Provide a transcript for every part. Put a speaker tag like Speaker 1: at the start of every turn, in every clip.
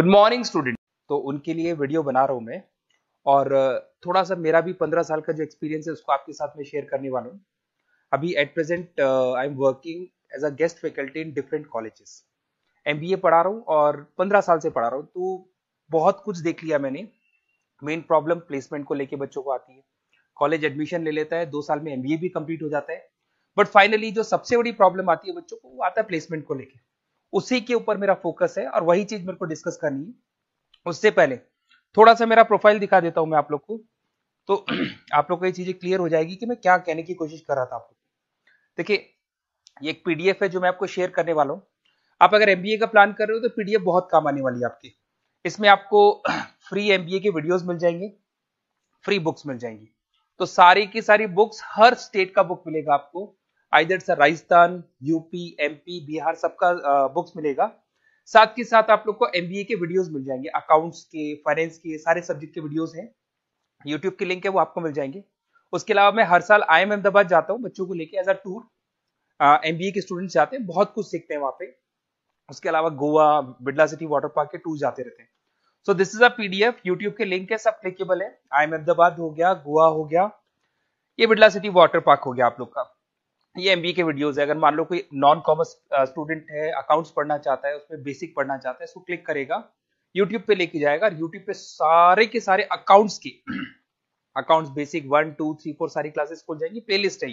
Speaker 1: Good morning student तो उनके लिए वीडियो बना रहा हूँ मैं और थोड़ा सा मेरा भी पंद्रह साल का जो एक्सपीरियंस है उसको आपके साथ में शेयर करने वाला हूँ अभी at present I am working as a guest faculty in different colleges M पढ़ा रहा हूँ और पंद्रह साल से पढ़ा रहा हूँ तो बहुत कुछ देख लिया मैंने मेन प्रॉब्लम प्लेसमेंट को लेके बच्चों को आती है कॉलेज एडमिशन ले लेता है दो साल में एमबीए भी कंप्लीट हो जाता है बट फाइनली जो सबसे बड़ी प्रॉब्लम आती है बच्चों को वो आता है प्लेसमेंट को लेके उसी के ऊपर मेरा फोकस है और वही चीज मेरे को डिस्कस करनी है उससे पहले थोड़ा सा मेरा प्रोफाइल दिखा देता हूं मैं आप लोग को तो आप लोग को ये चीजें क्लियर हो जाएगी कि मैं क्या कहने की कोशिश कर रहा था आपको देखिए ये एक पीडीएफ है जो मैं आपको शेयर करने वाला हूँ आप अगर एमबीए का प्लान कर रहे हो तो पीडीएफ बहुत काम आने वाली है आपके इसमें आपको फ्री एमबीए के वीडियोस मिल जाएंगे फ्री बुक्स मिल जाएंगी तो सारी की सारी बुक्स हर स्टेट का बुक मिलेगा आपको आइदर से राजस्थान यूपी एमपी बिहार सबका बुक्स मिलेगा साथ के साथ आप लोग को एमबीए के वीडियोस मिल जाएंगे अकाउंट्स के फाइनेंस के सारे सब्जेक्ट के वीडियोस हैं यूट्यूब के लिंक है वो आपको मिल जाएंगे उसके अलावा मैं हर साल आई एम अहमदाबाद जाता हूँ बच्चों को लेके एज अ टूर एम के स्टूडेंट्स जाते हैं बहुत कुछ सीखते हैं वहाँ पे उसके अलावा Goa Birla city water park के टूर जाते रहते हैं so this is a PDF YouTube के लिंक है सब क्लिकेबल है आई एम अहमदाबाद हो गया गोवा हो गया ये बिड़ला सिटी वाटर पार्क हो गया आप लोग का ये एम के वीडियोज है अगर मान लो कोई नॉन कॉमर्स स्टूडेंट है अकाउंट्स पढ़ना चाहता है उसमें बेसिक पढ़ना चाहता है उसको क्लिक करेगा यूट्यूब पे लेके जाएगा यूट्यूब पे सारे के सारे अकाउंट्स की accounts basic one two three four सारी क्लासेस खुल जाएंगी प्ले लिस्ट है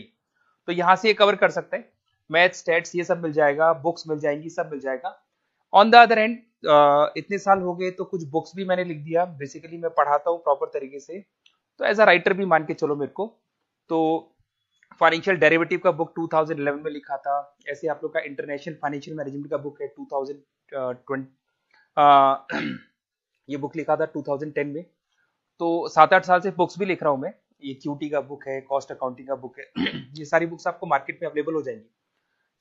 Speaker 1: तो यहाँ से ये कवर कर सकते हैं मैथ स्टेट्स ये सब मिल जाएगा बुक्स मिल जाएंगी सब मिल जाएगा ऑन द अदर एंड इतने साल हो गए तो कुछ बुक्स भी मैंने लिख दिया बेसिकली मैं पढ़ाता हूँ प्रॉपर तरीके से तो एज अ राइटर भी मान के चलो मेरे को तो फाइनेंशियल डेरिवेटिव का बुक 2011 में लिखा था ऐसे आप लोग का इंटरनेशनल फाइनेंशियल मैनेजमेंट का बुक है 2020 ये बुक लिखा था 2010 में तो सात आठ साल से बुक्स भी लिख रहा हूँ मैं ये क्यूटी का बुक है कॉस्ट अकाउंटिंग का बुक है ये सारी बुक्स आपको मार्केट में अवेलेबल हो जाएंगी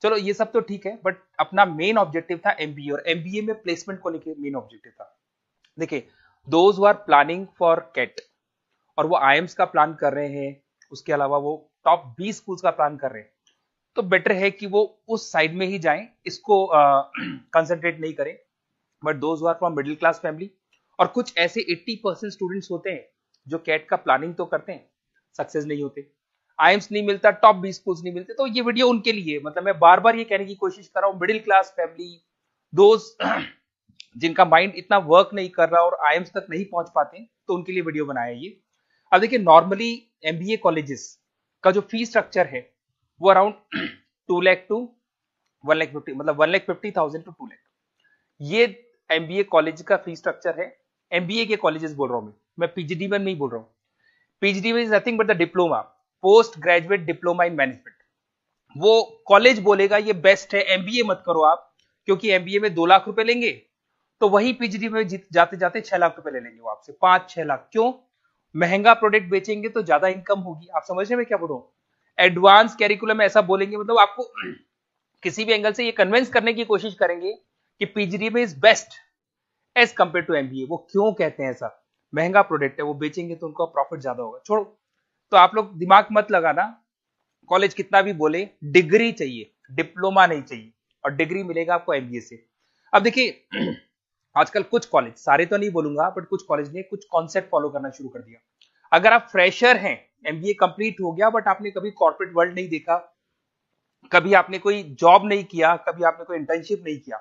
Speaker 1: चलो ये सब तो ठीक है बट अपना मेन ऑब्जेक्टिव था एम और एमबीए में प्लेसमेंट को लेकर मेन ऑब्जेक्टिव था देखिये those are planning for CAT और वो आई का प्लान कर रहे हैं उसके अलावा वो टॉप बीस स्कूल्स का प्लान कर रहे हैं तो बेटर है कि वो उस साइड में ही जाएं इसको कंसंट्रेट नहीं करें but those are from middle class family और कुछ ऐसे 80 परसेंट स्टूडेंट्स होते हैं जो कैट का प्लानिंग तो करते हैं सक्सेस नहीं होते आईएम्स नहीं मिलता टॉप बी स्कूल्स नहीं मिलते तो ये वीडियो उनके लिए मतलब मैं बार बार ये कहने की कोशिश कर रहा हूँ मिडिल क्लास फैमिली दोज जिनका माइंड इतना वर्क नहीं कर रहा और आई तक नहीं पहुंच पाते तो उनके लिए वीडियो बनाया ये अब देखिए नॉर्मली एम बी कॉलेजेस का जो फी स्ट्रक्चर है वो around two lakh to one lakh fifty मतलब one lakh fifty thousand to two lakh ये एम बी ए कॉलेज का फी स्ट्रक्चर है एम बी ए के कॉलेजेस बोल रहा हूँ मैं मैं पीजीडी में नहीं बोल रहा हूँ पीजीडी में is nothing but the diploma post graduate diploma in management वो कॉलेज बोलेगा ये बेस्ट है एमबीए मत करो आप क्योंकि एमबीए में दो लाख रुपए लेंगे तो वही पीजीडी में जाते जाते छह लाख रुपए ले लेंगे वो आपसे पांच छह लाख क्यों महंगा प्रोडक्ट बेचेंगे तो ज्यादा इनकम होगी आप समझ रहे मैं क्या बोल एडवांस कैरिकुलम ऐसा बोलेंगे मतलब आपको किसी भी एंगल से ये कन्विंस करने की कोशिश करेंगे कि पीजीडी में is best as compare to MBA वो क्यों कहते हैं ऐसा महंगा प्रोडक्ट है वो बेचेंगे तो उनका प्रॉफिट ज्यादा होगा छोड़ो तो आप लोग दिमाग मत लगाना कॉलेज कितना भी बोले डिग्री चाहिए डिप्लोमा नहीं चाहिए और डिग्री मिलेगा आपको एमबीए से अब देखिए आजकल कुछ कॉलेज सारे तो नहीं बोलूंगा बट कुछ कॉलेज ने कुछ कॉन्सेप्ट फॉलो करना शुरू कर दिया अगर आप फ्रेशर हैं एमबीए कंप्लीट हो गया बट आपने कभी कॉर्पोरेट वर्ल्ड नहीं देखा कभी आपने कोई जॉब नहीं किया कभी आपने कोई इंटर्नशिप नहीं किया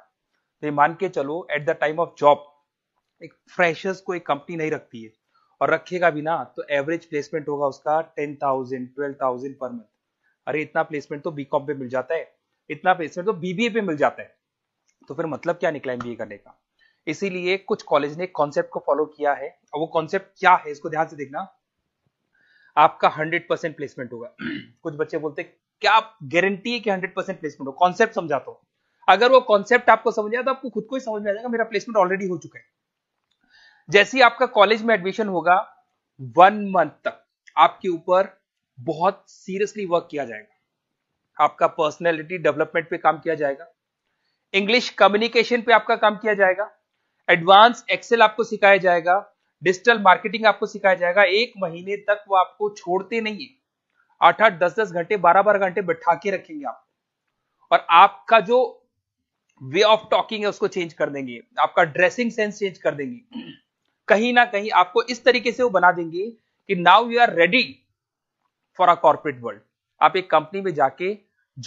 Speaker 1: तो ये मान के चलो at the time of job एक फ्रेशर्स को एक कंपनी नहीं रखती है और रखेगा भी ना तो एवरेज प्लेसमेंट होगा उसका ten thousand twelve thousand per month अरे इतना प्लेसमेंट तो बीकॉम पे मिल जाता है इतना प्लेसमेंट तो बीबीए पे मिल जाता है तो फिर मतलब क्या निकला एमबीए करने का इसीलिए कुछ कॉलेज ने कॉन्सेप्ट को फॉलो किया है और वो कॉन्सेप्ट क्या है इसको ध्यान से देखना आपका हंड्रेड परसेंट प्लेसमेंट होगा कुछ बच्चे बोलते क्या आप गारंटी है कि हंड्रेड परसेंट प्लेसमेंट हो कॉन्सेप्ट समझा दो अगर वो कॉन्सेप्ट आपको समझ आया तो आपको खुद को ही समझ में आ जाएगा मेरा प्लेसमेंट ऑलरेडी हो चुका है जैसे ही आपका कॉलेज में एडमिशन होगा वन मंथ तक आपके ऊपर बहुत सीरियसली वर्क किया जाएगा आपका पर्सनैलिटी डेवलपमेंट पे काम किया जाएगा इंग्लिश कम्युनिकेशन पे आपका काम किया जाएगा एडवांस एक्सेल आपको सिखाया जाएगा डिजिटल मार्केटिंग आपको सिखाया जाएगा एक महीने तक वो आपको छोड़ते नहीं है आठ आठ दस दस घंटे बारह बारह घंटे बैठा के रखेंगे आप और आपका जो वे ऑफ टॉकिंग है उसको चेंज कर देंगे आपका ड्रेसिंग सेंस चेंज कर देंगे कहीं ना कहीं आपको इस तरीके से वो बना देंगे कि now you are ready for a corporate world आप एक कंपनी में जाके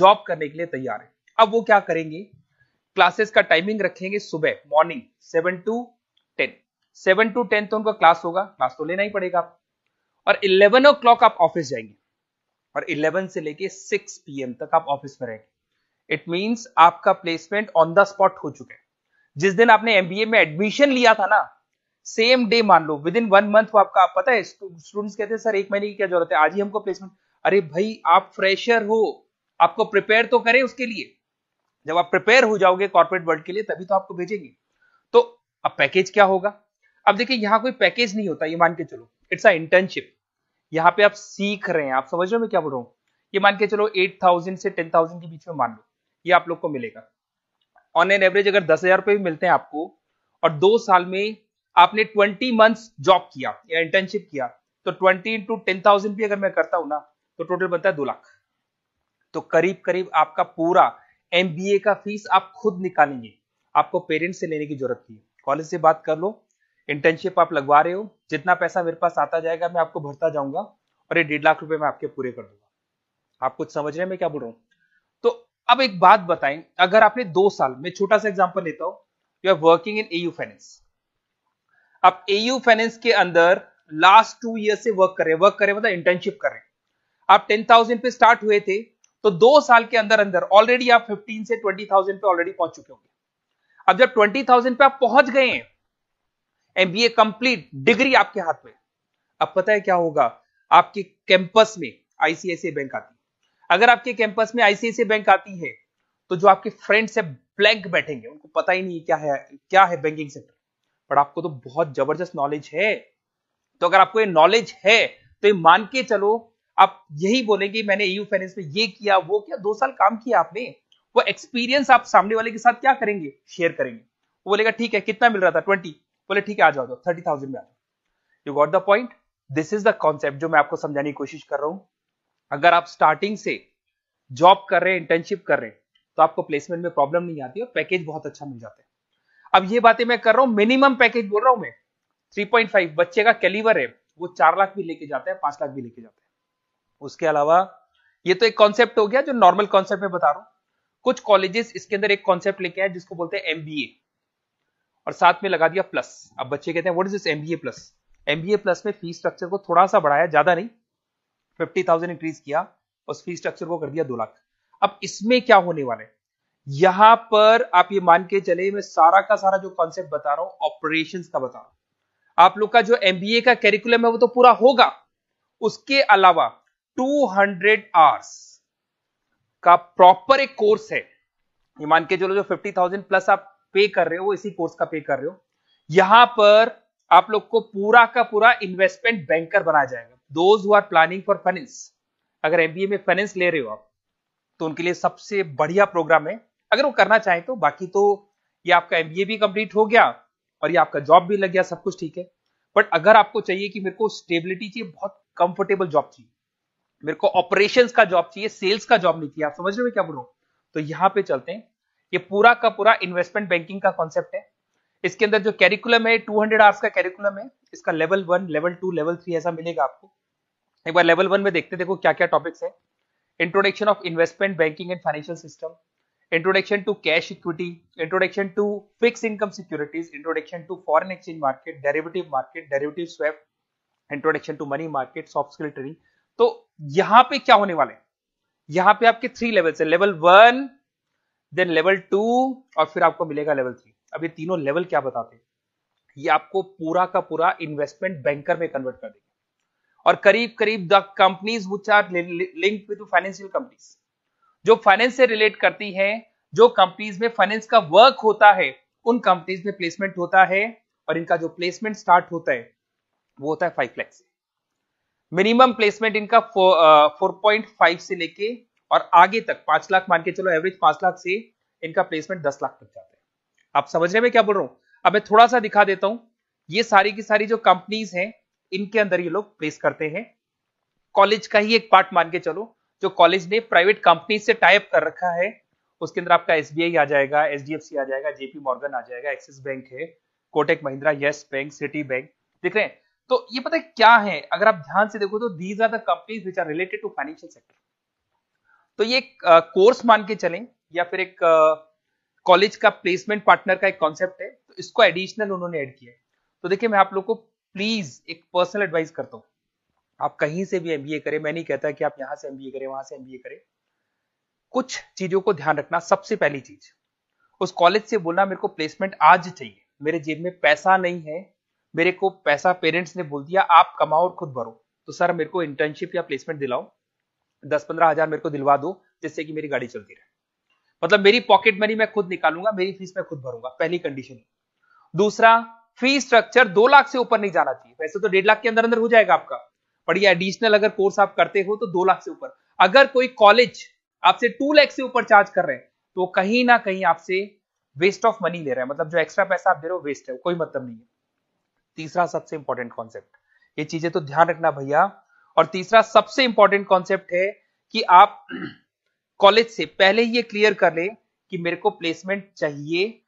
Speaker 1: जॉब करने के लिए तैयार है अब वो क्या करेंगे क्लासेस का टाइमिंग रखेंगे सुबह morning seven to ten seven to ten तो उनका क्लास होगा क्लास तो लेना ही पड़ेगा आप और इलेवन ओ क्लॉक आप ऑफिस जाएंगे और इलेवन से लेके सिक्स पीएम तक आप ऑफिस में रहेंगे इट मीन्स आपका प्लेसमेंट ऑन द स्पॉट हो चुका है जिस दिन आपने एमबीए में एडमिशन लिया था ना सेम डे मान लो विद इन वन मंथ वो आपका पता है स्टूडेंट्स कहते हैं सर एक महीने की क्या जरूरत है आज ही हमको प्लेसमेंट अरे भाई आप फ्रेशर हो आपको प्रिपेयर तो करें उसके लिए जब आप प्रिपेयर हो जाओगे कॉर्पोरेट वर्ल्ड के लिए तभी तो आपको भेजेंगे तो अब पैकेज क्या होगा अब देखिए यहाँ कोई पैकेज नहीं होता ये मान के चलो इट्स अ इंटर्नशिप यहाँ पे आप सीख रहे हैं आप समझ रहे हो मैं क्या बोल रहा हूँ ये मान के चलो एट थाउजेंड से टेन थाउजेंड के बीच में मान लो ये आप लोग को मिलेगा ऑन एन एवरेज अगर दस हजार रुपये भी मिलते हैं आपको और दो साल में आपने ट्वेंटी मंथ्स जॉब किया या इंटर्नशिप किया तो ट्वेंटी इंटू टेन थाउजेंड भी अगर मैं करता हूँ ना तो टोटल बनता है दो लाख तो करीब करीब आपका पूरा एम का फीस आप खुद निकालेंगे आपको पेरेंट्स से लेने की जरूरत थी कॉलेज से बात कर लो इंटर्नशिप आप लगवा रहे हो जितना पैसा मेरे पास आता जाएगा मैं आपको भरता जाऊंगा और ये डेढ़ लाख रुपए मैं आपके पूरे कर दूंगा आप कुछ समझ रहे हैं मैं क्या बोल रहा हूँ तो अब एक बात बताएं अगर आपने दो साल मैं छोटा सा एग्जाम्पल लेता हूँ you are working in AU finance आप एयू फाइनेंस के अंदर लास्ट टू ईयर से वर्क कर रहे हैं वर्क कर रहे मतलब इंटर्नशिप कर रहे हैं आप टेन थाउजेंड पे स्टार्ट हुए थे तो दो साल के अंदर अंदर ऑलरेडी आप 15 से 20,000 पे ऑलरेडी पहुंच चुके होंगे अब जब 20,000 पे आप पहुंच गए हैं एमबीए कंप्लीट डिग्री आपके हाथ में अब पता है क्या होगा आपके कैंपस में आईसीआईसी बैंक आती है अगर आपके कैंपस में आईसीआईसी बैंक आती है तो जो आपके फ्रेंड्स है ब्लैंक बैठेंगे उनको पता ही नहीं क्या है क्या है बैंकिंग सेक्टर पर आपको तो बहुत जबरदस्त नॉलेज है तो अगर आपको ये नॉलेज है तो ये मान के चलो आप यही बोलेंगे मैंने ईयू e फाइनेंस में ये किया वो किया दो साल काम किया आपने वो एक्सपीरियंस आप सामने वाले के साथ क्या करेंगे शेयर करेंगे वो बोलेगा ठीक है कितना मिल रहा था ट्वेंटी बोले ठीक है आ जाओ थर्टी थाउजेंड में आ जाओ you got the point this is the concept जो मैं आपको समझाने की कोशिश कर रहा हूं अगर आप स्टार्टिंग से जॉब कर रहे हैं इंटर्नशिप कर रहे हैं तो आपको प्लेसमेंट में प्रॉब्लम नहीं आती और पैकेज बहुत अच्छा मिल जाता है अब ये बातें मैं कर रहा हूं मिनिमम पैकेज बोल रहा हूं मैं 3.5 बच्चे का कैलिवर है वो चार लाख भी लेके जाता है पांच लाख भी लेके जाता है उसके अलावा ये तो एक कॉन्सेप्ट हो गया जो नॉर्मल कॉन्सेप्ट में बता रहा हूं कुछ कॉलेजेस इसके अंदर एक कॉन्सेप्ट लेके आए जिसको बोलते हैं एमबीए और साथ में लगा दिया प्लस अब बच्चे कहते हैं what is this MBA plus MBA plus में फीस स्ट्रक्चर को थोड़ा सा बढ़ाया ज्यादा नहीं फिफ्टी थाउजेंड इंक्रीज किया उस फीस स्ट्रक्चर को कर दिया दो लाख अब इसमें क्या होने वाला है यहां पर आप ये मान के चले मैं सारा का सारा जो कॉन्सेप्ट बता रहा हूं ऑपरेशन का बता रहा हूं आप लोग का जो एमबीए का कैरिकुलम है वो तो पूरा होगा उसके अलावा 200 आवर्स का प्रॉपर एक कोर्स है ये मान के चलो जो 50,000 प्लस आप पे कर रहे हो वो इसी कोर्स का पे कर रहे हो यहां पर आप लोग को पूरा का पूरा इन्वेस्टमेंट बैंकर बनाया जाएगा those who are planning for finance अगर एमबीए में फाइनेंस ले रहे हो आप तो उनके लिए सबसे बढ़िया प्रोग्राम है अगर वो करना चाहें तो बाकी तो ये आपका एमबीए भी कंप्लीट हो गया और ये आपका जॉब भी लग गया सब कुछ ठीक है बट अगर आपको चाहिए कि मेरे को स्टेबिलिटी चाहिए बहुत कंफर्टेबल जॉब चाहिए मेरे को ऑपरेशन का जॉब चाहिए सेल्स का जॉब नहीं चाहिए आप समझ रहे हो क्या बोल तो यहाँ पे चलते हैं ये पूरा का पूरा इन्वेस्टमेंट बैंकिंग का कॉन्सेप्ट है इसके अंदर जो कैरिकुलम है 200 आवर्स का कैरिकुलम है इसका level one level two level three ऐसा मिलेगा आपको एक बार लेवल वन में देखते देखो क्या क्या टॉपिक्स है introduction of investment banking and financial system introduction to cash equity introduction to fix income securities introduction to foreign exchange market derivative market derivative swap introduction to money market soft skill training तो यहां पे क्या होने वाले यहां पे आपके three levels है level one then level two और फिर आपको मिलेगा लेवल थ्री अब ये तीनों लेवल क्या बताते हैं ये आपको पूरा का पूरा इन्वेस्टमेंट बैंकर में कन्वर्ट कर देंगे और करीब करीब the companies which are link with financial companies जो फाइनेंस से रिलेट करती हैं जो कंपनीज में फाइनेंस का वर्क होता है उन कंपनीज में प्लेसमेंट होता है और इनका जो प्लेसमेंट स्टार्ट होता है वो होता है फाइव फ्लैक्स से मिनिमम प्लेसमेंट इनका फोर पॉइंट फाइव से लेके और आगे तक पांच लाख मान के चलो एवरेज पांच लाख से इनका प्लेसमेंट दस लाख तक जाता है आप समझ रहे में क्या बोल रहा हूँ अब मैं थोड़ा सा दिखा देता हूं ये सारी की सारी जो कंपनीज हैं इनके अंदर ये लोग प्लेस करते हैं कॉलेज का ही एक पार्ट मान के चलो जो कॉलेज ने प्राइवेट कंपनी से टाइप कर रखा है उसके अंदर आपका एस आ जाएगा एच आ जाएगा जेपी मॉर्गन आ जाएगा एक्सिस बैंक है Kotak Mahindra Yes Bank Citi Bank दिख रहे हैं तो ये पता है क्या है अगर आप ध्यान से देखो तो these are the companies which are related to financial sector तो ये कोर्स मान के चलें या फिर एक कॉलेज का प्लेसमेंट पार्टनर का एक कॉन्सेप्ट है तो इसको एडिशनल उन्होंने ऐड किया है तो देखिए मैं आप लोग को प्लीज एक पर्सनल एडवाइस करता हूं आप कहीं से भी एमबीए करें मैं नहीं कहता कि आप यहां से एमबीए करें वहां से एमबीए करें कुछ चीजों को ध्यान रखना सबसे पहली चीज उस कॉलेज से बोलना मेरे को प्लेसमेंट आज चाहिए मेरे जेब में पैसा नहीं है मेरे को पैसा पेरेंट्स ने बोल दिया आप कमाओ और खुद भरो तो सर मेरे को इंटर्नशिप या प्लेसमेंट दिलाओ दस पंद्रह हजार मेरे को दिलवा दो जिससे कि मेरी गाड़ी चलती रहे मतलब मेरी पॉकेट मनी मैं खुद निकालूंगा मेरी फीस मैं खुद भरूंगा पहली कंडीशन दूसरा फी स्ट्रक्चर दो लाख से ऊपर नहीं जाना चाहिए वैसे तो डेढ़ लाख के अंदर अंदर हो जाएगा आपका बढ़िया एडिशनल अगर कोर्स आप करते हो तो दो लाख से ऊपर अगर कोई कॉलेज आपसे टू लाख से ऊपर चार्ज कर रहे हैं तो कहीं ना कहीं आपसे वेस्ट ऑफ मनी ले रहा है मतलब जो एक्स्ट्रा पैसा आप दे रहे हो वेस्ट है कोई मतलब नहीं है तीसरा सबसे इंपॉर्टेंट कॉन्सेप्ट ये चीजें तो ध्यान रखना भैया और तीसरा सबसे इंपॉर्टेंट कॉन्सेप्ट है कि आप कॉलेज से पहले ही ये क्लियर कर ले कि मेरे को प्लेसमेंट चाहिए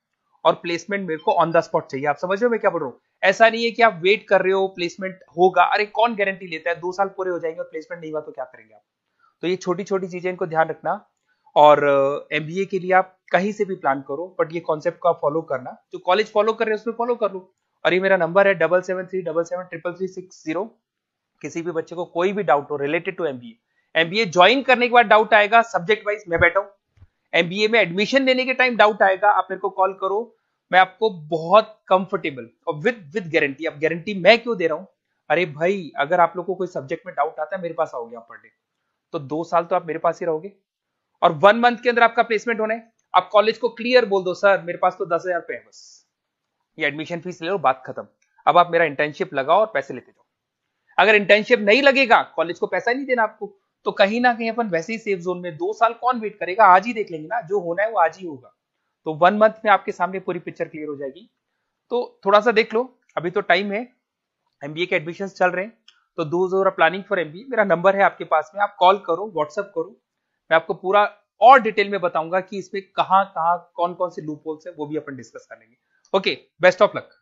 Speaker 1: और प्लेसमेंट मेरे को ऑन द स्पॉट चाहिए आप समझ रहे हो मैं क्या बोल रहा हूँ ऐसा नहीं है कि आप वेट कर रहे हो प्लेसमेंट होगा अरे कौन गारंटी लेता है दो साल पूरे हो जाएंगे और प्लेसमेंट नहीं हुआ तो क्या करेंगे आप तो ये छोटी छोटी चीजें इनको ध्यान रखना और एम के लिए आप कहीं से भी प्लान करो बट ये कॉन्सेप्ट को आप फॉलो करना जो कॉलेज फॉलो कर रहे हैं उसमें फॉलो कर लो और ये मेरा नंबर है double seven three double seven triple three six zero किसी भी बच्चे को कोई भी डाउट हो related to MBA MBA join करने के बाद डाउट आएगा सब्जेक्ट वाइज मैं बैठा हूं एमबीए में एडमिशन लेने के टाइम डाउट आएगा आप मेरे को कॉल करो मैं आपको बहुत कंफर्टेबल और विद विद गारंटी अब गारंटी मैं क्यों दे रहा हूं अरे भाई अगर आप लोग को कोई सब्जेक्ट में डाउट आता है मेरे पास आओगे आप पर डे तो दो साल तो आप मेरे पास ही रहोगे और वन मंथ के अंदर आपका प्लेसमेंट होना है आप कॉलेज को क्लियर बोल दो सर मेरे पास तो दस हजार रुपए है बस ये एडमिशन फीस ले लो बात खत्म अब आप मेरा इंटर्नशिप लगाओ और पैसे लेते जाओ अगर इंटर्नशिप नहीं लगेगा कॉलेज को पैसा नहीं देना आपको तो कहीं ना कहीं अपन वैसे ही सेफ जोन में दो साल कौन वेट करेगा आज ही देख लेंगे ना जो होना है वो आज ही होगा तो वन मंथ में आपके सामने पूरी पिक्चर क्लियर हो जाएगी तो थोड़ा सा देख लो अभी तो टाइम है एमबीए के एडमिशन चल रहे हैं तो दो जो प्लानिंग फॉर एमबीए मेरा नंबर है आपके पास में आप कॉल करो व्हाट्सअप करो मैं आपको पूरा और डिटेल में बताऊंगा कि इसमें कहाँ कहाँ कौन कौन से लूप होल्स है वो भी अपन डिस्कस कर लेंगे Okay, best of luck.